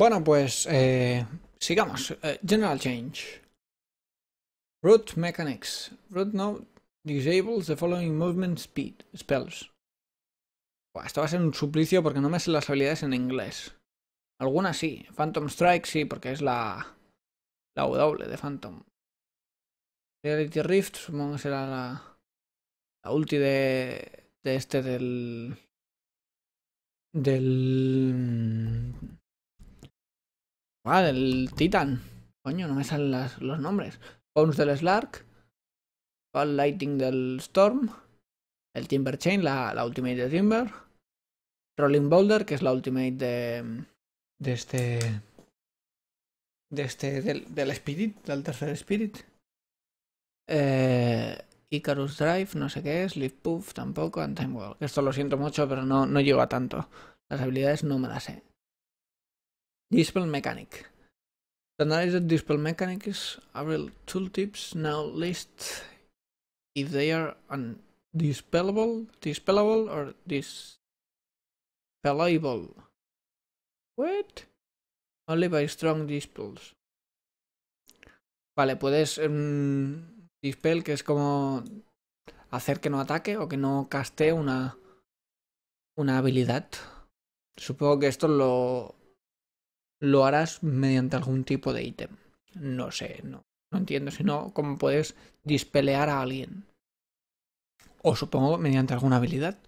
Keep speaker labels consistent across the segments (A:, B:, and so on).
A: Bueno, pues eh, sigamos. Eh, general change. Root mechanics. Root Note disables the following movement speed spells. esto va a ser un suplicio porque no me sé las habilidades en inglés. Algunas sí. Phantom Strike sí, porque es la, la W de Phantom. Reality Rift supongo que será la, la ulti de, de este del...
B: Del...
A: Ah, del Titan. Coño, no me salen los nombres. Bones del Slark. Fall Lighting del Storm. El Timber Chain, la, ultimate de Timber. Rolling Boulder, que es la ultimate de. De este. De este. Del, del Spirit, del tercer Spirit. Eh, Icarus Drive, no sé qué es, Lift Puff tampoco, Antime World. Esto lo siento mucho, pero no, no llego a tanto. Las habilidades no me las sé. Dispel Mechanic. The analyze the dispel mechanics, tool tooltips now list if they are undispellable,
B: dispellable, or dispellable. What? Only by strong dispels. Vale, puedes
A: em, dispel, que es como hacer que no ataque o que no caste una, una habilidad. Supongo que esto lo lo harás mediante algún tipo de ítem. No sé, no, no entiendo, sino cómo puedes dispelear a alguien. O supongo mediante alguna habilidad.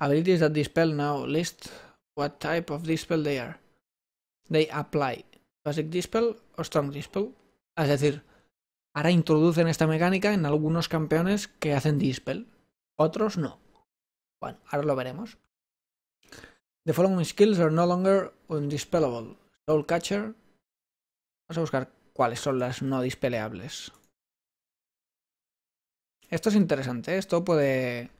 A: Abilities that dispel now list what type of dispel they are. They apply basic dispel o strong dispel. Es decir, ahora introducen esta mecánica en algunos campeones que hacen dispel, otros no. Bueno, ahora lo veremos. The following skills are no longer undispellable. Soul Catcher. Vamos a buscar cuáles son las no dispeleables.
B: Esto es interesante, ¿eh? esto puede...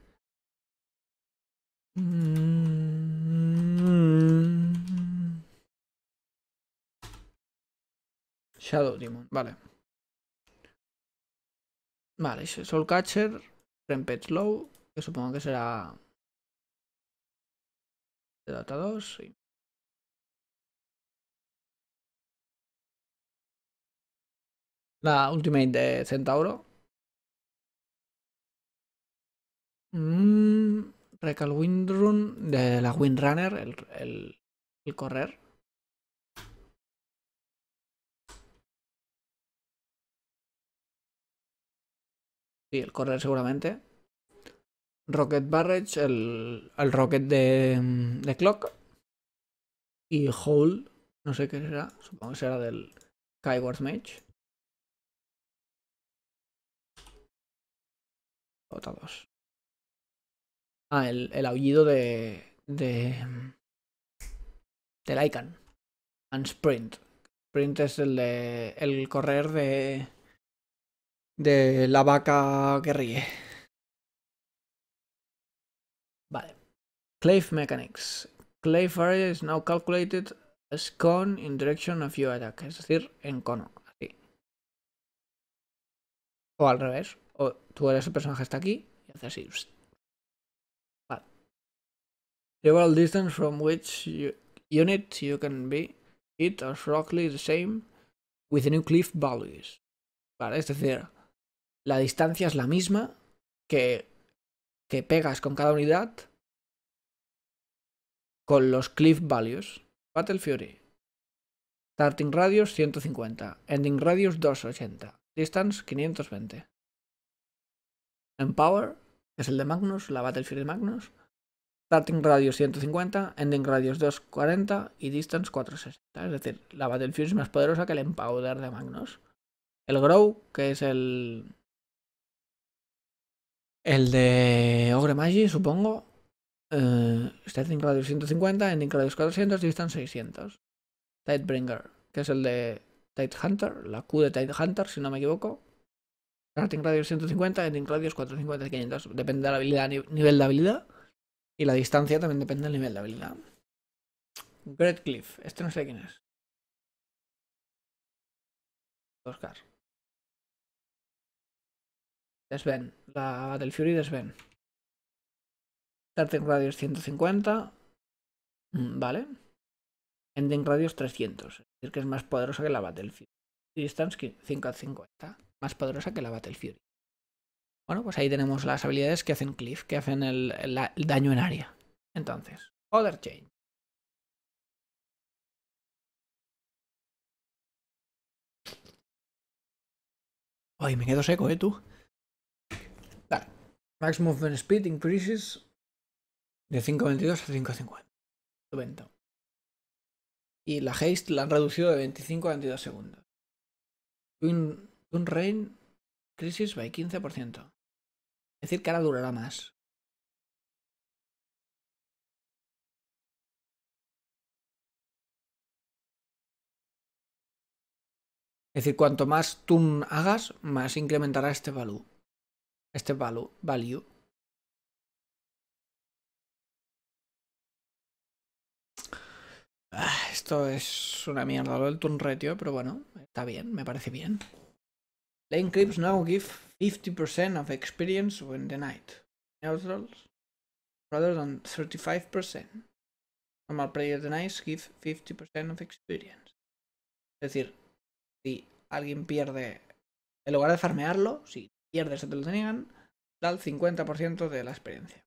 B: Shadow Demon, vale. Vale, Soul Catcher, Rampage Low, que supongo que será la ultimate de Centauro. Mm, Recal Windrun de la Windrunner, el, el, el correr. Sí, el correr seguramente. Rocket
A: Barrage, el, el Rocket de, de, Clock. Y Hole,
B: no sé qué será, supongo que será del Skyward Mage. Ah, el, el, aullido de. de. de Lycan.
A: And Sprint. Sprint es el de. el correr de. de la vaca que ríe. Clave mechanics. Clave area is now calculated as cone in direction of your attack, es decir, en cono, así. O al revés, o tú eres el personaje está aquí y haces así. Vale. The distance from which unit you can be hit or roughly the same with the new cliff values. Vale, es decir, la distancia es la misma que, que pegas con cada unidad con los cliff values. Battle Fury. Starting radius 150, ending radius 280, distance 520. Empower, que es el de Magnus, la Battle Fury de Magnus. Starting radius 150, ending radius 240 y distance 460. Es decir, la Battle Fury es más poderosa que el Empower de Magnus. El Grow, que es el. El de Ogre Magi, supongo. Uh, eh, este 150, en radio 400 y 600. Tidebringer, que es el de Hunter, la Q de Hunter si no me equivoco. radio 150, en radio 450 500. Depende de la habilidad, nivel de habilidad.
B: Y la distancia también depende del nivel de habilidad. Great este no sé quién es. Oscar. desven la del Fury desven Starting Radius 150. Mm, vale. Ending
A: Radius 300. Es decir, que es más poderosa que la Battlefield. Distance 550. Más poderosa que la Battlefield. Bueno, pues ahí tenemos las habilidades que hacen cliff, que hacen el,
B: daño en área. Entonces, Other Change. Ay, me quedo seco, ¿eh, tú? Vale. Max Movement Speed increases de 5.22 a 5.50. Y la haste la han reducido de 25 a 22 segundos. un Twin Rain Crisis by 15%. Es decir, que ahora durará más. Es decir, cuanto más tune hagas, más incrementará este value. Este value, value. Ah, esto es una mierda lo del turn ratio, pero bueno, está bien, me parece bien. Lane
A: creeps now give 50% of experience when the night. Neutrals rather than 35%. Normal player denies give 50% of experience. Es decir, si alguien pierde, en lugar
B: de farmearlo, si pierdes se te lo da el 50% de la experiencia.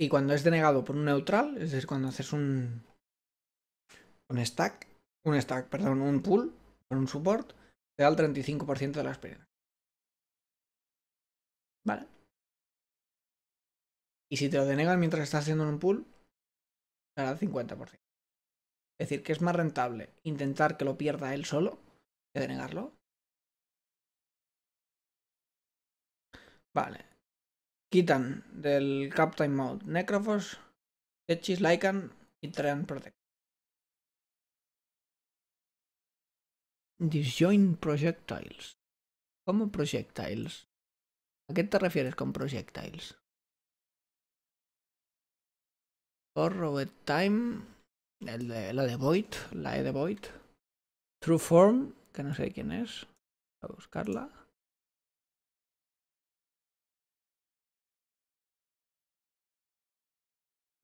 B: Y cuando es denegado por un neutral, es decir, cuando haces un. un stack, un stack, perdón, un pull, un support, te da el 35% de la experiencia. Vale. Y si te lo denegan mientras estás haciendo un pull, te da el 50%. Es decir, que es más rentable intentar que lo pierda él solo que denegarlo. Vale quitan del Captain Mode Necrophos, Echis Lycan y Treant Protect. Disjoint Projectiles. ¿Cómo projectiles? ¿A qué te refieres con projectiles? over Time, el la de Void, la e de Void. True Form, que no sé quién es. a buscarla.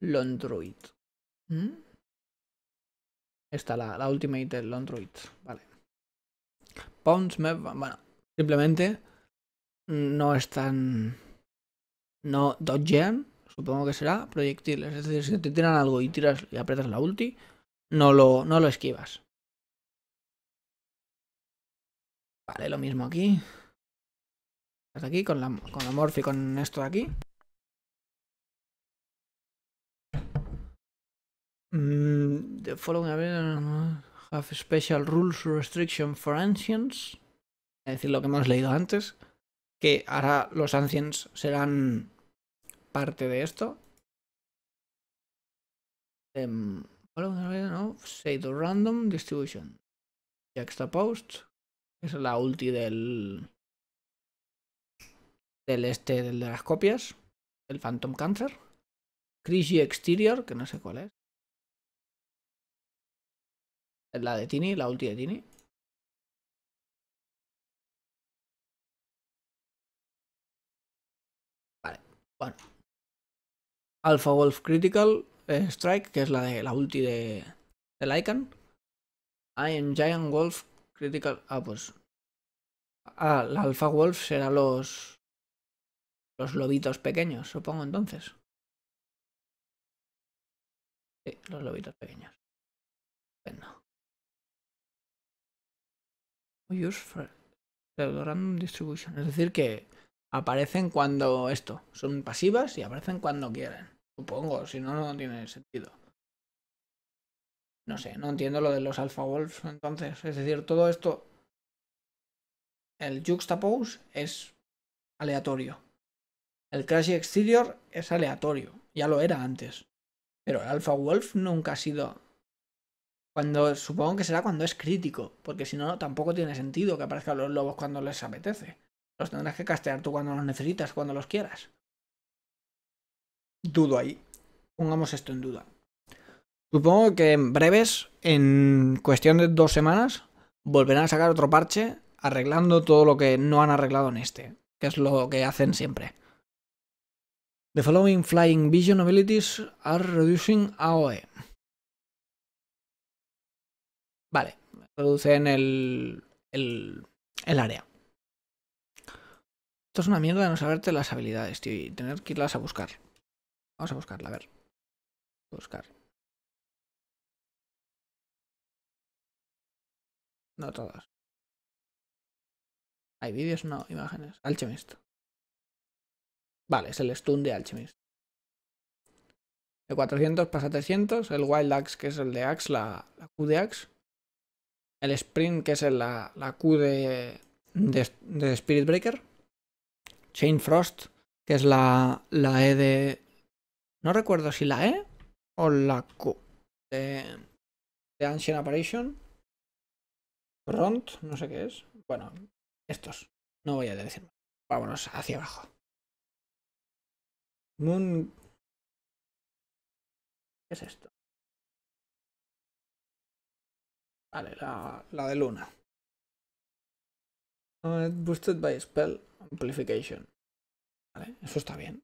B: Londroid. ¿Mm?
A: Esta, la, la Ultimate Londroid. Vale. Pounds, me, bueno, simplemente no están. No dodgean, supongo que será proyectiles. Es decir, si te tiran algo y tiras y aprietas la ulti, no lo, no lo
B: esquivas. Vale, lo mismo aquí. Hasta aquí con la, con la morph con esto de aquí. the following
A: have special rules restriction for ancients. Es decir, lo que hemos leído antes. Que ahora los ancients serán parte de esto. Um, no, say the Random Distribution. post, Es la ulti del.
B: Del este, del de las copias. El Phantom Cancer. Crazy Exterior, que no sé cuál es. La de Tini, la ulti de Tini. Vale, bueno. Alpha Wolf Critical eh, Strike, que es la de la ulti de, de Lycan.
A: I am Giant Wolf Critical. Ah, pues. Ah, la
B: Alpha Wolf será los. Los lobitos pequeños, supongo entonces. Sí, los lobitos pequeños. Bueno. Pues Use random
A: distribution. Es decir, que aparecen cuando esto. Son pasivas y aparecen cuando quieren. Supongo, si no, no tiene sentido. No sé, no entiendo lo de los alpha wolves. Entonces, es decir, todo esto. El juxtapose es aleatorio. El crash exterior es aleatorio. Ya lo era antes. Pero el alpha wolf nunca ha sido cuando, supongo que será cuando es crítico, porque si no, tampoco tiene sentido que aparezcan los lobos cuando les apetece. Los tendrás que castear tú cuando los necesitas, cuando los quieras. Dudo ahí. Pongamos esto en duda. Supongo que en breves, en cuestión de dos semanas, volverán a sacar otro parche arreglando todo lo que no han arreglado en este, que es lo que hacen siempre. The following flying vision abilities are reducing AOE. Vale, reducen el, el, el área.
B: Esto es una mierda de no saberte las habilidades, tío, y tener que irlas a buscar. Vamos a buscarla, a ver. Buscar. No todas. ¿Hay vídeos? No, imágenes. Alchemist. Vale, es el stun de Alchemist.
A: De 400 pasa 300. El Wild Axe, que es el de Axe, la, la Q de Axe el sprint, que es la, Q de, de, Spirit Breaker. Chain Frost, que es la, la E de... No recuerdo si la E o la Q de, Ancient
B: Apparition. Rond, no sé qué es. Bueno, estos. No voy a decir. Vámonos hacia abajo. Moon... ¿Qué es esto? Vale, la, la de Luna. boosted by Spell Amplification. Vale, eso está bien.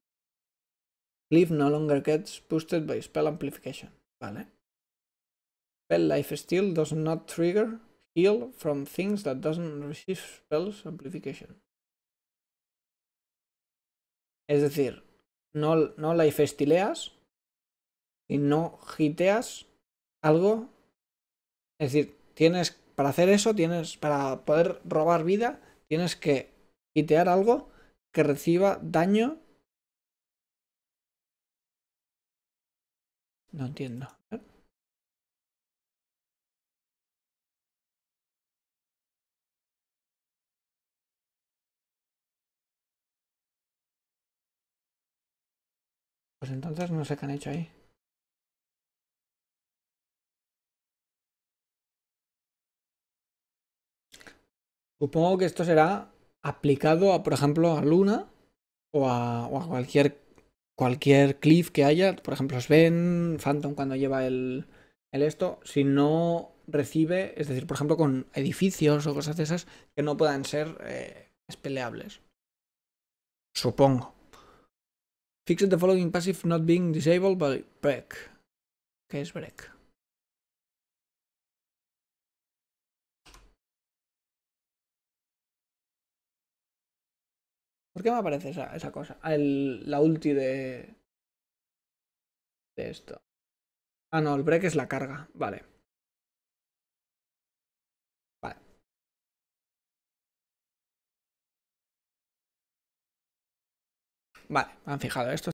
B: Leaf
A: no longer gets boosted by Spell Amplification. Vale. Spell Life Steal does not trigger heal from things that doesn't receive spells amplification.
B: Es decir, no, no life estileas y no hiteas algo.
A: Es decir, tienes, para hacer eso, tienes, para poder robar vida, tienes que
B: quitear algo que reciba daño. No entiendo. Pues entonces no sé qué han hecho ahí. Supongo que esto será
A: aplicado a, por ejemplo, a Luna o a, cualquier, cualquier cliff que haya. Por ejemplo, Sven, Phantom cuando lleva el, esto. Si no recibe, es decir, por ejemplo, con edificios o cosas de esas que no puedan ser eh,
B: espeleables. Supongo. Fixed the following passive not being disabled by break. ¿Qué es break? qué me aparece esa, cosa? Ah, la ulti de... De esto. Ah, no, el break es la carga. Vale. Vale. Vale, me han fijado esto.